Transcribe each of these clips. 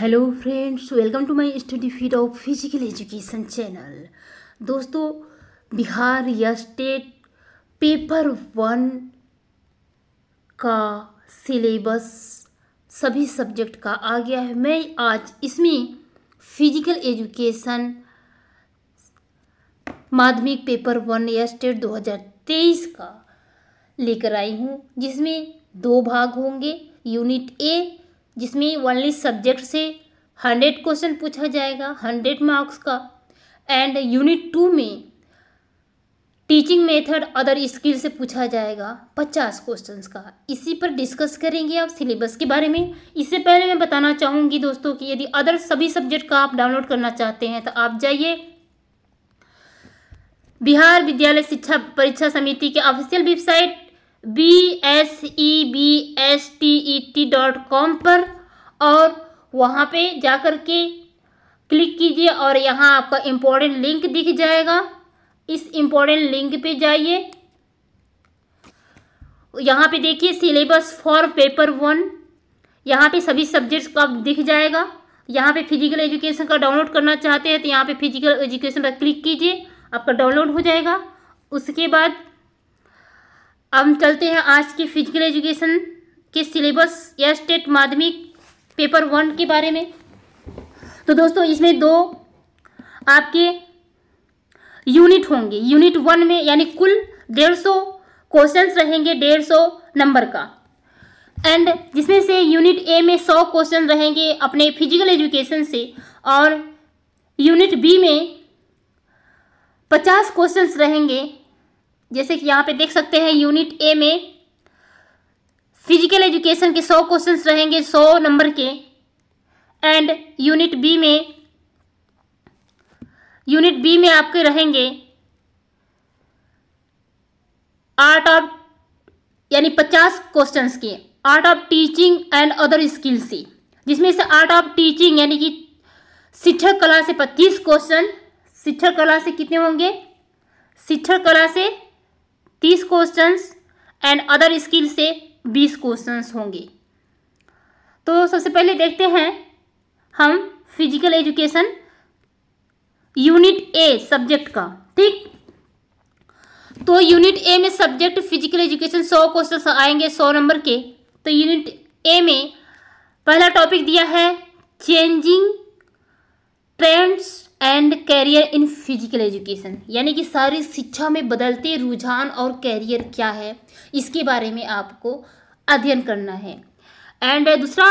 hello friends welcome to my study feed of physical education channel दोस्तों बिहार या state paper one का syllabus सभी subject का आ गया है मैं आज इसमें फिजिकल एजुकेशन माध्यमिक पेपर वन या स्टेट 2023 का लेकर आई हूँ जिसमें दो भाग होंगे यूनिट ए जिसमें ओनली सब्जेक्ट से हंड्रेड क्वेश्चन पूछा जाएगा हंड्रेड मार्क्स का एंड यूनिट टू में टीचिंग मेथड अदर स्किल से पूछा जाएगा पचास क्वेश्चंस का इसी पर डिस्कस करेंगे आप सिलेबस के बारे में इससे पहले मैं बताना चाहूँगी दोस्तों कि यदि अदर सभी सब्जेक्ट का आप डाउनलोड करना चाहते हैं तो आप जाइए बिहार विद्यालय शिक्षा परीक्षा समिति के official website B S E B S T E T dot com पर और वहाँ पे जा कर के क्लिक कीजिए और यहाँ आपका इम्पोर्टेंट लिंक दिख जाएगा इस इम्पोर्टेंट लिंक पे जाइए यहाँ पे देखिए सिलेबस फॉर पेपर वन यहाँ पे सभी सब्जेक्ट्स का दिख जाएगा यहाँ पे फिजिकल एजुकेशन का डाउनलोड करना चाहते हैं तो यहाँ पे फिजिकल एजुकेशन पर क्लिक कीजिए आपका डाउनलोड हो जाएगा उसके बाद अब हम चलते हैं आज के फिजिकल एजुकेशन के सिलेबस या स्टेट माध्यमिक पेपर वन के बारे में तो दोस्तों इसमें दो आपके यूनिट होंगे यूनिट वन में यानी कुल डेढ़ सौ क्वेश्चन रहेंगे डेढ़ सौ नंबर का एंड जिसमें से यूनिट ए में सौ क्वेश्चन रहेंगे अपने फिजिकल एजुकेशन से और यूनिट बी में पचास क्वेश्चंस रहेंगे जैसे कि यहाँ पे देख सकते हैं यूनिट ए में फिजिकल एजुकेशन के सौ क्वेश्चंस रहेंगे सौ नंबर के एंड यूनिट बी में यूनिट बी में आपके रहेंगे आर्ट ऑफ यानी पचास क्वेश्चंस के art of teaching and other skills से जिसमें से आर्ट ऑफ टीचिंग यानी कि शिक्षक कला से पच्चीस क्वेश्चन शिक्षक कला से कितने होंगे शिक्षक कला से तीस क्वेश्चन एंड अदर स्किल से बीस क्वेश्चन होंगे तो सबसे पहले देखते हैं हम physical education unit A subject का ठीक तो यूनिट ए में सब्जेक्ट फिजिकल एजुकेशन सौ क्वेश्चन आएंगे सौ नंबर के तो यूनिट ए में पहला टॉपिक दिया है changing trends and career in physical education यानी कि सारी शिक्षा में बदलते रुझान और कैरियर क्या है इसके बारे में आपको अध्ययन करना है एंड दूसरा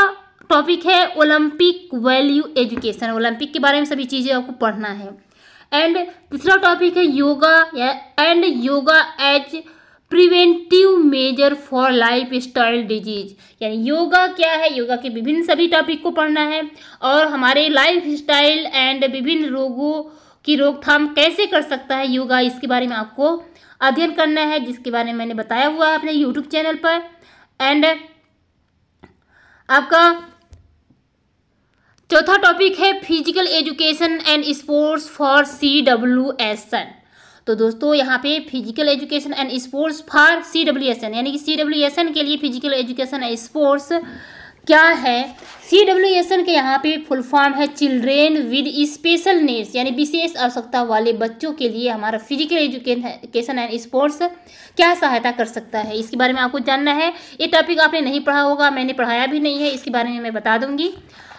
टॉपिक है ओलंपिक वैल्यू एजुकेशन ओलंपिक के बारे में सभी चीज़ें आपको पढ़ना है एंड तीसरा टॉपिक है yoga and yoga as preventive measure for lifestyle disease यानी योगा क्या है योगा के विभिन्न सभी टॉपिक को पढ़ना है और हमारे लाइफ स्टाइल एंड विभिन्न रोगों की रोकथाम कैसे कर सकता है योगा इसके बारे में आपको अध्ययन करना है जिसके बारे में मैंने बताया हुआ है अपने यूट्यूब चैनल पर एंड आपका चौथा टॉपिक है physical education and sports for C W S N तो दोस्तों यहाँ पे physical education and sports for C W S N यानी कि सी डब्ल्यू एस एन के लिए फिजिकल एजुकेशन एंड स्पोर्ट्स क्या है सी डब्ल्यू एस एन के यहाँ पे फुल फॉर्म है चिल्ड्रेन विद स्पेशल नीड्स यानी विशेष आवश्यकता वाले बच्चों के लिए हमारा फिजिकल एजुकेशन एंड स्पोर्ट्स क्या सहायता कर सकता है इसके बारे में आपको जानना है ये टॉपिक आपने नहीं पढ़ा होगा मैंने पढ़ाया भी नहीं है इसके बारे में मैं बता दूंगी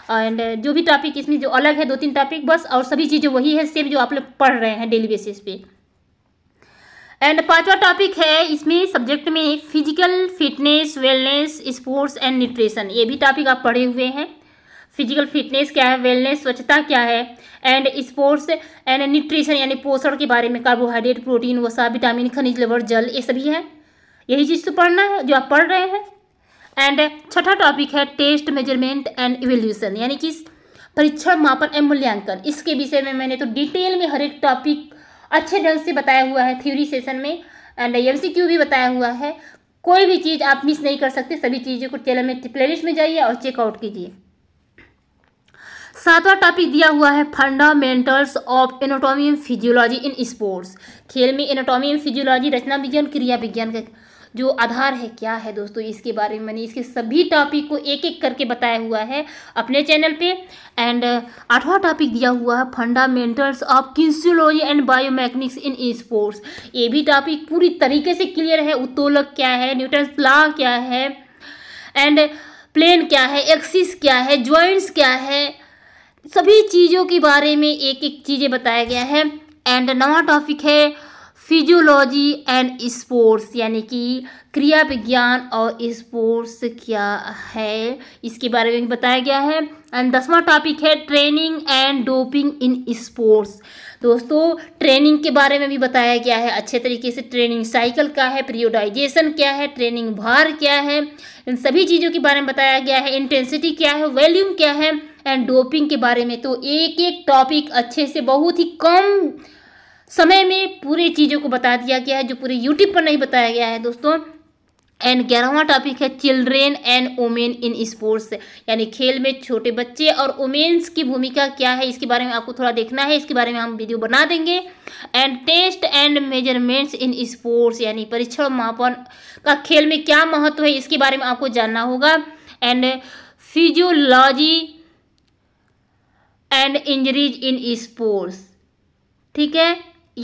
एंड जो भी टॉपिक इसमें जो अलग है दो तीन टॉपिक बस और सभी चीज़ें वही है सेम जो आप लोग पढ़ रहे हैं डेली बेसिस पे एंड पांचवा टॉपिक है इसमें सब्जेक्ट में physical fitness wellness sports and nutrition ये भी टॉपिक आप पढ़े हुए हैं फिजिकल फिटनेस क्या है वेलनेस स्वच्छता क्या है एंड स्पोर्ट्स एंड न्यूट्रिशन यानी पोषण के बारे में कार्बोहाइड्रेट प्रोटीन वसा विटामिन खनिज लवर जल ये सभी है यही चीज़ तो पढ़ना है जो आप पढ़ रहे हैं एंड छठा टॉपिक है टेस्ट मेजरमेंट एंड इवेल्यूशन यानी कि परीक्षण मापन एंड मूल्यांकन इसके विषय में मैंने तो डिटेल में हर एक टॉपिक अच्छे ढंग से बताया हुआ है थ्योरी सेशन में एंड एमसीक्यू भी बताया हुआ है कोई भी चीज़ आप मिस नहीं कर सकते सभी चीज़ों को प्ले लिस्ट में जाइए और चेकआउट कीजिए सातवां टॉपिक दिया हुआ है fundamentals of anatomy and physiology in sports खेल में एनाटॉमी एंड फिजियोलॉजी रचना विज्ञान क्रिया विज्ञान का जो आधार है क्या है दोस्तों इसके बारे में मैंने इसके सभी टॉपिक को एक एक करके बताया हुआ है अपने चैनल पे एंड uh, आठवां टॉपिक दिया हुआ है fundamentals of kinesiology and biomechanics in sports ये भी टॉपिक पूरी तरीके से क्लियर है उत्तोलक क्या है न्यूटन प्ला क्या है एंड प्लेन क्या है एक्सिस क्या है ज्वाइंट्स क्या है सभी चीज़ों के बारे में एक एक चीज़ें बताया गया है एंड नवा टॉपिक है फिजियोलॉजी एंड स्पोर्ट्स यानी कि क्रिया विज्ञान और स्पोर्ट्स क्या है इसके बारे में बताया गया है एंड दसवां टॉपिक है training and doping in sports दोस्तों ट्रेनिंग के बारे में भी बताया गया है अच्छे तरीके से ट्रेनिंग साइकिल का है प्रियोडाइजेशन क्या है ट्रेनिंग भार क्या है इन सभी चीज़ों के बारे में बताया गया है इंटेंसिटी क्या है वॉल्यूम क्या है एंड डोपिंग के बारे में तो एक एक टॉपिक अच्छे से बहुत ही कम समय में पूरी चीज़ों को बता दिया गया है जो पूरे यूट्यूब पर नहीं बताया गया है दोस्तों एंड ग्यारहवा टॉपिक है children and women in sports यानी खेल में छोटे बच्चे और ओमेन्स की भूमिका क्या है इसके बारे में आपको थोड़ा देखना है इसके बारे में हम वीडियो बना देंगे and test and measurements in sports यानी परीक्षण मापन का खेल में क्या महत्व है इसके बारे में आपको जानना होगा and physiology and injuries in sports ठीक है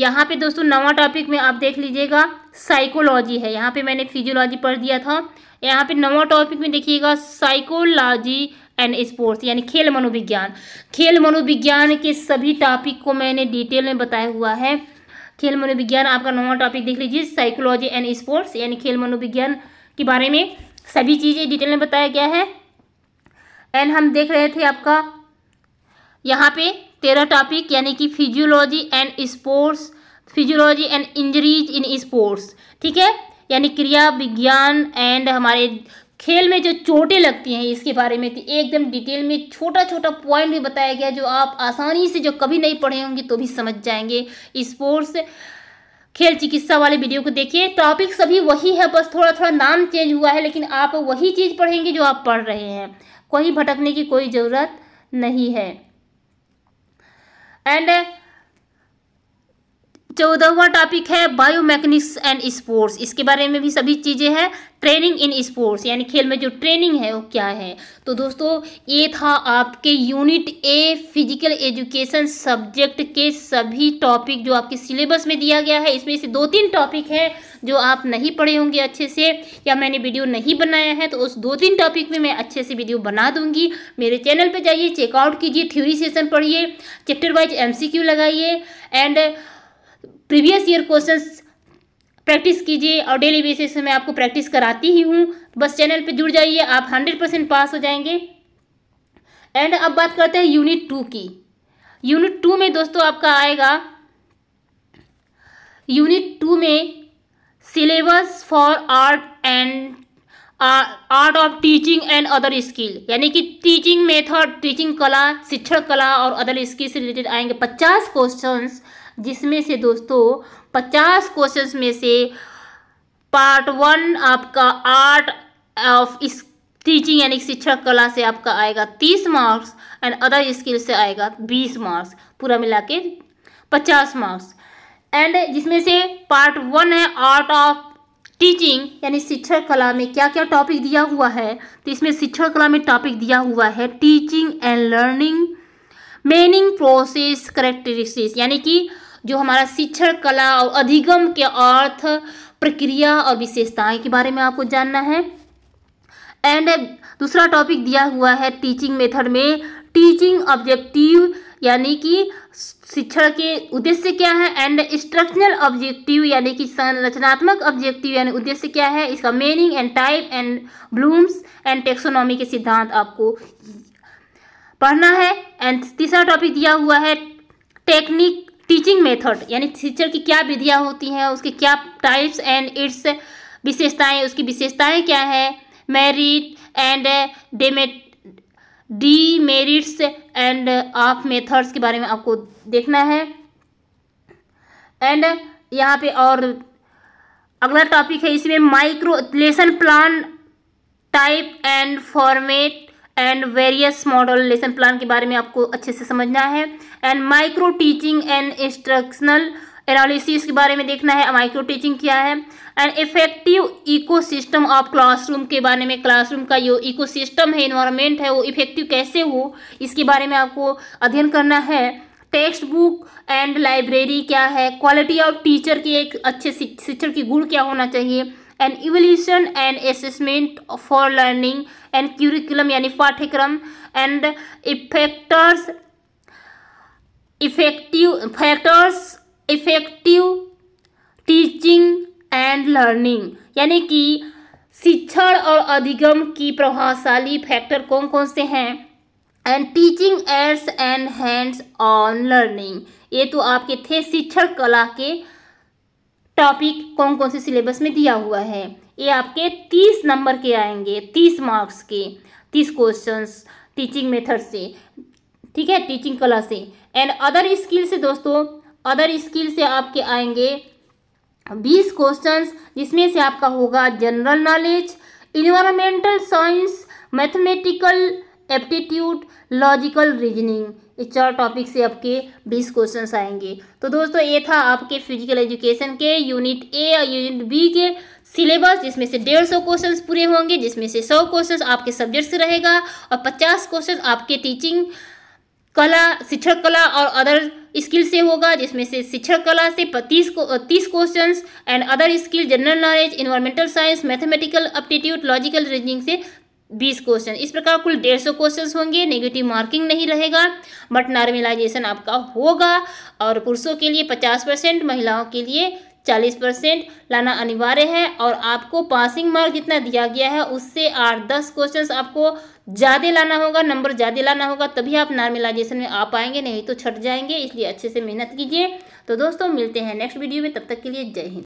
यहाँ पे दोस्तों नवा टॉपिक में आप देख लीजिएगा साइकोलॉजी है यहाँ पे मैंने फिजियोलॉजी पढ़ दिया था यहाँ पे नवा टॉपिक में देखिएगा साइकोलॉजी एंड स्पोर्ट्स यानी खेल मनोविज्ञान खेल मनोविज्ञान के सभी टॉपिक को मैंने डिटेल में बताया हुआ है खेल मनोविज्ञान आपका नवा टॉपिक देख लीजिए साइकोलॉजी एंड स्पोर्ट्स यानी खेल मनोविज्ञान के बारे में सभी चीज़ें डिटेल में बताया गया है एंड हम देख रहे थे आपका यहाँ पे तेरह टॉपिक यानी कि physiology and sports physiology and injuries in sports ठीक है यानी क्रिया विज्ञान एंड हमारे खेल में जो चोटें लगती हैं इसके बारे में तो एकदम डिटेल में छोटा छोटा पॉइंट भी बताया गया जो आप आसानी से जो कभी नहीं पढ़े होंगे तो भी समझ जाएंगे स्पोर्ट्स खेल चिकित्सा वाले वीडियो को देखिए टॉपिक सभी वही है बस थोड़ा थोड़ा नाम चेंज हुआ है लेकिन आप वही चीज़ पढ़ेंगे जो आप पढ़ रहे हैं कोई भटकने की कोई ज़रूरत नहीं है and uh, चौदहवा टॉपिक है बायोमैकेनिक्स एंड स्पोर्ट्स इसके बारे में भी सभी चीज़ें हैं ट्रेनिंग इन स्पोर्ट्स यानी खेल में जो ट्रेनिंग है वो क्या है तो दोस्तों ये था आपके unit A physical education subject के सभी टॉपिक जो आपके सिलेबस में दिया गया है इसमें से दो तीन टॉपिक हैं जो आप नहीं पढ़े होंगे अच्छे से या मैंने वीडियो नहीं बनाया है तो उस दो तीन टॉपिक में मैं अच्छे से वीडियो बना दूंगी मेरे चैनल पर जाइए चेकआउट कीजिए थ्योरी सेशन पढ़िए चैप्टर वाइज एम लगाइए and previous year questions practice कीजिए और डेली बेसिस में आपको प्रैक्टिस कराती ही हूँ बस चैनल पे जुड़ जाइए आप हंड्रेड परसेंट पास हो जाएंगे एंड अब बात करते हैं यूनिट टू की यूनिट टू में दोस्तों आपका आएगा यूनिट टू में syllabus for art and art of teaching and other skill यानी कि टीचिंग मेथड टीचिंग कला शिक्षण कला और अदर स्किल से रिलेटेड आएंगे पचास क्वेश्चंस जिसमें से दोस्तों पचास क्वेश्चंस में से पार्ट वन आपका आर्ट ऑफ इस टीचिंग यानी शिक्षक कला से आपका आएगा तीस मार्क्स एंड अदर स्किल से आएगा बीस मार्क्स पूरा मिला के पचास मार्क्स एंड जिसमें से पार्ट वन है आर्ट ऑफ टीचिंग यानी शिक्षक कला में क्या क्या टॉपिक दिया हुआ है तो इसमें शिक्षक कला में टॉपिक दिया हुआ है teaching and learning meaning process characteristics यानी कि जो हमारा शिक्षण कला और अधिगम के अर्थ प्रक्रिया और विशेषताएं के बारे में आपको जानना है एंड दूसरा टॉपिक दिया हुआ है टीचिंग मेथड में टीचिंग ऑब्जेक्टिव यानी कि शिक्षण के उद्देश्य क्या है एंड स्ट्रक्चरल ऑब्जेक्टिव यानी कि संरचनात्मक ऑब्जेक्टिव यानी उद्देश्य क्या है इसका meaning and type and Bloom's and taxonomy के सिद्धांत आपको पढ़ना है एंड तीसरा टॉपिक दिया हुआ है टेक्निक टीचिंग मेथड यानी टीचर की क्या विधियाँ होती हैं उसके क्या टाइप्स एंड इट्स विशेषताएँ उसकी विशेषताएँ क्या है merit and demerit demerits and of methods के बारे में आपको देखना है एंड यहाँ पे और अगला टॉपिक है इसमें micro lesson plan type and format and various model lesson plan के बारे में आपको अच्छे से समझना है and micro teaching and instructional analysis के बारे में देखना है माइक्रो टीचिंग क्या है and effective ecosystem of classroom के बारे में क्लासरूम का जो इकोसिस्टम है इन्वायरमेंट है वो इफेक्टिव कैसे हो इसके बारे में आपको अध्ययन करना है टेक्स्ट बुक एंड लाइब्रेरी क्या है क्वालिटी ऑफ टीचर के एक अच्छे शिक्षक की गुण क्या होना चाहिए an evolution and assessment for learning and curriculum यानी पाठ्यक्रम and effectors effective factors effective teaching and learning यानी कि शिक्षण और अधिगम की प्रभावशाली फैक्टर कौन कौन से हैं and teaching aids and hands on learning ये तो आपके थे शिक्षण कला के टॉपिक कौन कौन से सिलेबस में दिया हुआ है ये आपके तीस नंबर के आएंगे तीस मार्क्स के तीस क्वेश्चंस टीचिंग मेथड से ठीक है टीचिंग कला से एंड अदर स्किल से दोस्तों अदर स्किल से आपके आएंगे बीस क्वेश्चंस जिसमें से आपका होगा general knowledge environmental science mathematical aptitude logical reasoning ये चार टॉपिक से आपके बीस क्वेश्चन आएंगे तो दोस्तों ये था आपके फिजिकल एजुकेशन के यूनिट ए और यूनिट बी के सिलेबस जिसमें से डेढ़ सौ क्वेश्चन पूरे होंगे जिसमें से सौ क्वेश्चन आपके सब्जेक्ट से रहेगा और पचास क्वेश्चन आपके टीचिंग कला शिक्षक कला और अदर स्किल से होगा जिसमें से शिक्षक कला से तीस को तीस question and other skill general knowledge environmental science mathematical aptitude logical reasoning से बीस क्वेश्चन इस प्रकार कुल डेढ़ सौ क्वेश्चन होंगे नेगेटिव मार्किंग नहीं रहेगा बट नॉर्मलाइजेशन आपका होगा और पुरुषों के लिए पचास परसेंट महिलाओं के लिए चालीस परसेंट लाना अनिवार्य है और आपको पासिंग मार्क जितना दिया गया है उससे आठ दस क्वेश्चन आपको ज़्यादा लाना होगा नंबर ज़्यादा लाना होगा तभी आप नॉर्मलाइजेशन में आ पाएंगे नहीं तो छट जाएंगे इसलिए अच्छे से मेहनत कीजिए तो दोस्तों मिलते हैं नेक्स्ट वीडियो में तब तक के लिए जय हिंद